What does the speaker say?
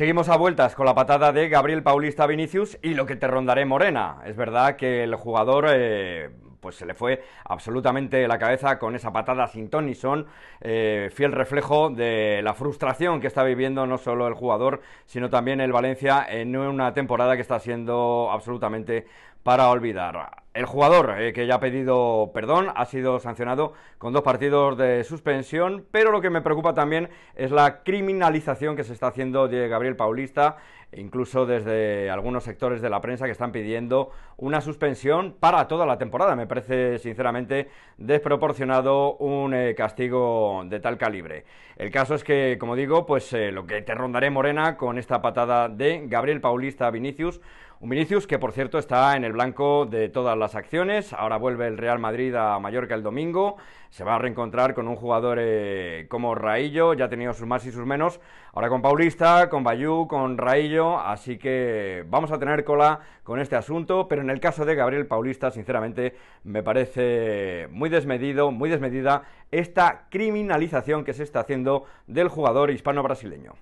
Seguimos a vueltas con la patada de Gabriel Paulista Vinicius y lo que te rondaré Morena. Es verdad que el jugador eh, pues se le fue absolutamente la cabeza con esa patada sin Tony son, eh, fiel reflejo de la frustración que está viviendo no solo el jugador, sino también el Valencia en una temporada que está siendo absolutamente para olvidar. El jugador eh, que ya ha pedido perdón ha sido sancionado con dos partidos de suspensión, pero lo que me preocupa también es la criminalización que se está haciendo de Gabriel Paulista, e incluso desde algunos sectores de la prensa que están pidiendo una suspensión para toda la temporada. Me parece sinceramente desproporcionado un eh, castigo de tal calibre. El caso es que, como digo, pues eh, lo que te rondaré Morena con esta patada de Gabriel Paulista Vinicius un Vinicius que, por cierto, está en el blanco de todas las acciones. Ahora vuelve el Real Madrid a Mallorca el domingo. Se va a reencontrar con un jugador eh, como Raillo. Ya ha tenido sus más y sus menos. Ahora con Paulista, con Bayú, con Raillo. Así que vamos a tener cola con este asunto. Pero en el caso de Gabriel Paulista, sinceramente, me parece muy desmedido, muy desmedida esta criminalización que se está haciendo del jugador hispano-brasileño.